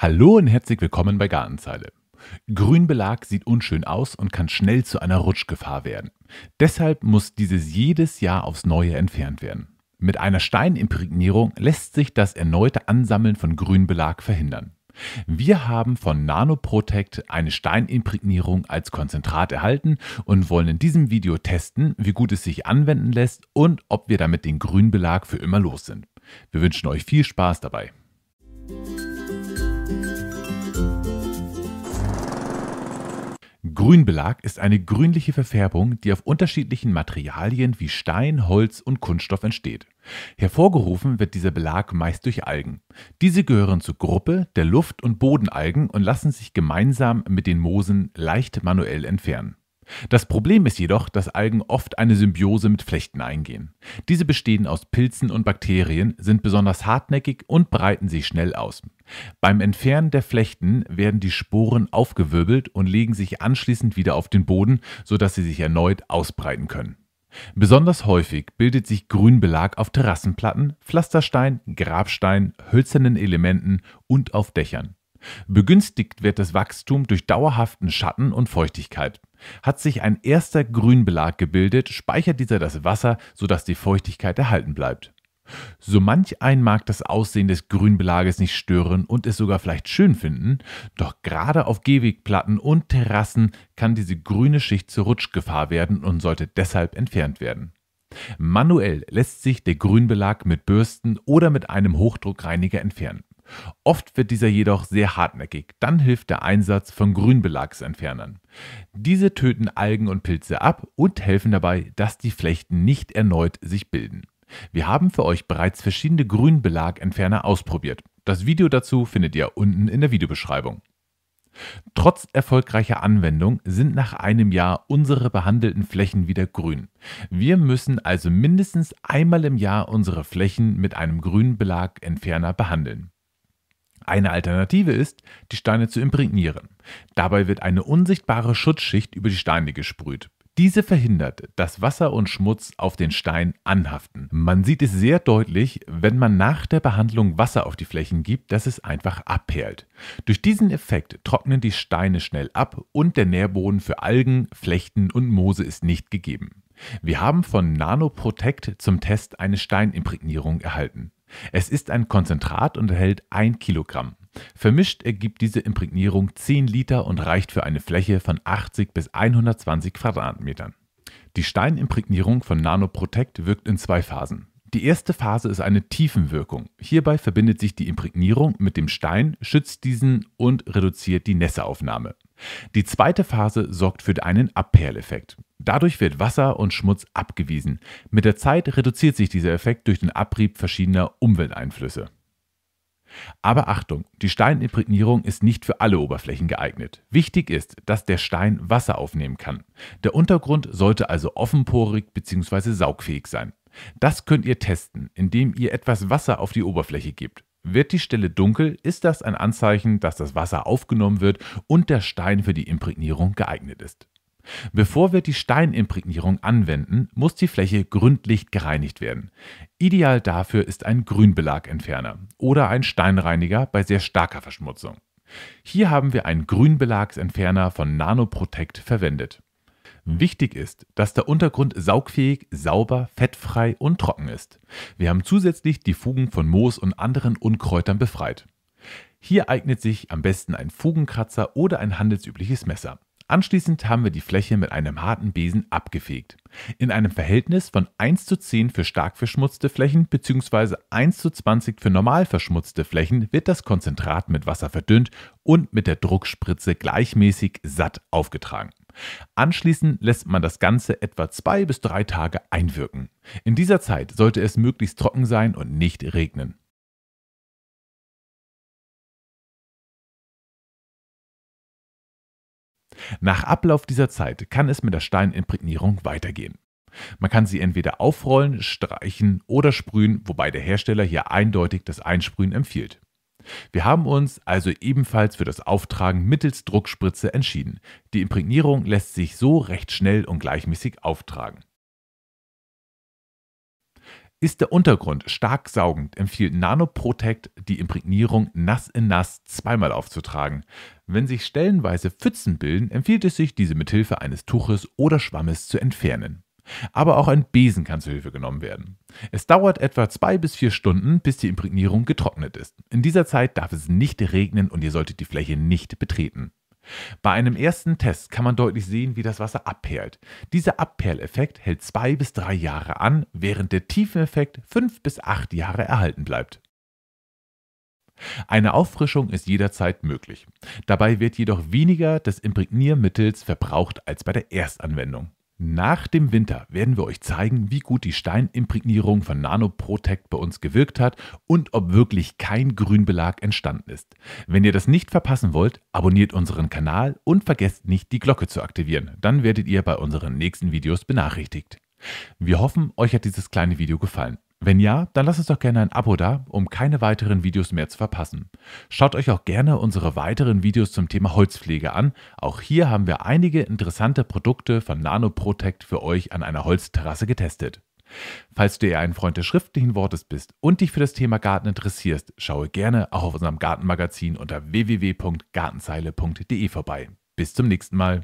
Hallo und herzlich willkommen bei Gartenzeile. Grünbelag sieht unschön aus und kann schnell zu einer Rutschgefahr werden. Deshalb muss dieses jedes Jahr aufs Neue entfernt werden. Mit einer Steinimprägnierung lässt sich das erneute Ansammeln von Grünbelag verhindern. Wir haben von Nanoprotect eine Steinimprägnierung als Konzentrat erhalten und wollen in diesem Video testen, wie gut es sich anwenden lässt und ob wir damit den Grünbelag für immer los sind. Wir wünschen euch viel Spaß dabei. Grünbelag ist eine grünliche Verfärbung, die auf unterschiedlichen Materialien wie Stein, Holz und Kunststoff entsteht. Hervorgerufen wird dieser Belag meist durch Algen. Diese gehören zur Gruppe der Luft- und Bodenalgen und lassen sich gemeinsam mit den Moosen leicht manuell entfernen. Das Problem ist jedoch, dass Algen oft eine Symbiose mit Flechten eingehen. Diese bestehen aus Pilzen und Bakterien, sind besonders hartnäckig und breiten sich schnell aus. Beim Entfernen der Flechten werden die Sporen aufgewirbelt und legen sich anschließend wieder auf den Boden, sodass sie sich erneut ausbreiten können. Besonders häufig bildet sich Grünbelag auf Terrassenplatten, Pflasterstein, Grabstein, hölzernen Elementen und auf Dächern. Begünstigt wird das Wachstum durch dauerhaften Schatten und Feuchtigkeit. Hat sich ein erster Grünbelag gebildet, speichert dieser das Wasser, sodass die Feuchtigkeit erhalten bleibt. So manch ein mag das Aussehen des Grünbelages nicht stören und es sogar vielleicht schön finden, doch gerade auf Gehwegplatten und Terrassen kann diese grüne Schicht zur Rutschgefahr werden und sollte deshalb entfernt werden. Manuell lässt sich der Grünbelag mit Bürsten oder mit einem Hochdruckreiniger entfernen. Oft wird dieser jedoch sehr hartnäckig, dann hilft der Einsatz von Grünbelagsentfernern. Diese töten Algen und Pilze ab und helfen dabei, dass die Flechten nicht erneut sich bilden. Wir haben für euch bereits verschiedene Grünbelagentferner ausprobiert. Das Video dazu findet ihr unten in der Videobeschreibung. Trotz erfolgreicher Anwendung sind nach einem Jahr unsere behandelten Flächen wieder grün. Wir müssen also mindestens einmal im Jahr unsere Flächen mit einem Grünbelagentferner behandeln. Eine Alternative ist, die Steine zu imprägnieren. Dabei wird eine unsichtbare Schutzschicht über die Steine gesprüht. Diese verhindert, dass Wasser und Schmutz auf den Stein anhaften. Man sieht es sehr deutlich, wenn man nach der Behandlung Wasser auf die Flächen gibt, dass es einfach abperlt. Durch diesen Effekt trocknen die Steine schnell ab und der Nährboden für Algen, Flechten und Moose ist nicht gegeben. Wir haben von Nano Protect zum Test eine Steinimprägnierung erhalten. Es ist ein Konzentrat und enthält 1 Kilogramm. Vermischt ergibt diese Imprägnierung 10 Liter und reicht für eine Fläche von 80 bis 120 Quadratmetern. Die Steinimprägnierung von Nanoprotect wirkt in zwei Phasen. Die erste Phase ist eine Tiefenwirkung. Hierbei verbindet sich die Imprägnierung mit dem Stein, schützt diesen und reduziert die Nässeaufnahme. Die zweite Phase sorgt für einen Abperleffekt. Dadurch wird Wasser und Schmutz abgewiesen. Mit der Zeit reduziert sich dieser Effekt durch den Abrieb verschiedener Umwelteinflüsse. Aber Achtung, die Steinimprägnierung ist nicht für alle Oberflächen geeignet. Wichtig ist, dass der Stein Wasser aufnehmen kann. Der Untergrund sollte also offenporig bzw. saugfähig sein. Das könnt ihr testen, indem ihr etwas Wasser auf die Oberfläche gebt. Wird die Stelle dunkel, ist das ein Anzeichen, dass das Wasser aufgenommen wird und der Stein für die Imprägnierung geeignet ist. Bevor wir die Steinimprägnierung anwenden, muss die Fläche gründlich gereinigt werden. Ideal dafür ist ein Grünbelagentferner oder ein Steinreiniger bei sehr starker Verschmutzung. Hier haben wir einen Grünbelagsentferner von Nanoprotect verwendet. Mhm. Wichtig ist, dass der Untergrund saugfähig, sauber, fettfrei und trocken ist. Wir haben zusätzlich die Fugen von Moos und anderen Unkräutern befreit. Hier eignet sich am besten ein Fugenkratzer oder ein handelsübliches Messer. Anschließend haben wir die Fläche mit einem harten Besen abgefegt. In einem Verhältnis von 1 zu 10 für stark verschmutzte Flächen bzw. 1 zu 20 für normal verschmutzte Flächen wird das Konzentrat mit Wasser verdünnt und mit der Druckspritze gleichmäßig satt aufgetragen. Anschließend lässt man das Ganze etwa zwei bis drei Tage einwirken. In dieser Zeit sollte es möglichst trocken sein und nicht regnen. Nach Ablauf dieser Zeit kann es mit der Steinimprägnierung weitergehen. Man kann sie entweder aufrollen, streichen oder sprühen, wobei der Hersteller hier eindeutig das Einsprühen empfiehlt. Wir haben uns also ebenfalls für das Auftragen mittels Druckspritze entschieden. Die Imprägnierung lässt sich so recht schnell und gleichmäßig auftragen. Ist der Untergrund stark saugend, empfiehlt Nanoprotect die Imprägnierung nass in nass zweimal aufzutragen. Wenn sich stellenweise Pfützen bilden, empfiehlt es sich, diese mithilfe eines Tuches oder Schwammes zu entfernen. Aber auch ein Besen kann zu Hilfe genommen werden. Es dauert etwa zwei bis vier Stunden, bis die Imprägnierung getrocknet ist. In dieser Zeit darf es nicht regnen und ihr solltet die Fläche nicht betreten. Bei einem ersten Test kann man deutlich sehen, wie das Wasser abperlt. Dieser Abperleffekt hält zwei bis drei Jahre an, während der Tiefeneffekt fünf bis acht Jahre erhalten bleibt. Eine Auffrischung ist jederzeit möglich. Dabei wird jedoch weniger des Imprägniermittels verbraucht als bei der Erstanwendung. Nach dem Winter werden wir euch zeigen, wie gut die Steinimprägnierung von NanoProtect bei uns gewirkt hat und ob wirklich kein Grünbelag entstanden ist. Wenn ihr das nicht verpassen wollt, abonniert unseren Kanal und vergesst nicht, die Glocke zu aktivieren. Dann werdet ihr bei unseren nächsten Videos benachrichtigt. Wir hoffen, euch hat dieses kleine Video gefallen. Wenn ja, dann lasst uns doch gerne ein Abo da, um keine weiteren Videos mehr zu verpassen. Schaut euch auch gerne unsere weiteren Videos zum Thema Holzpflege an. Auch hier haben wir einige interessante Produkte von Nanoprotect für euch an einer Holzterrasse getestet. Falls du eher ein Freund des schriftlichen Wortes bist und dich für das Thema Garten interessierst, schaue gerne auch auf unserem Gartenmagazin unter www.gartenzeile.de vorbei. Bis zum nächsten Mal.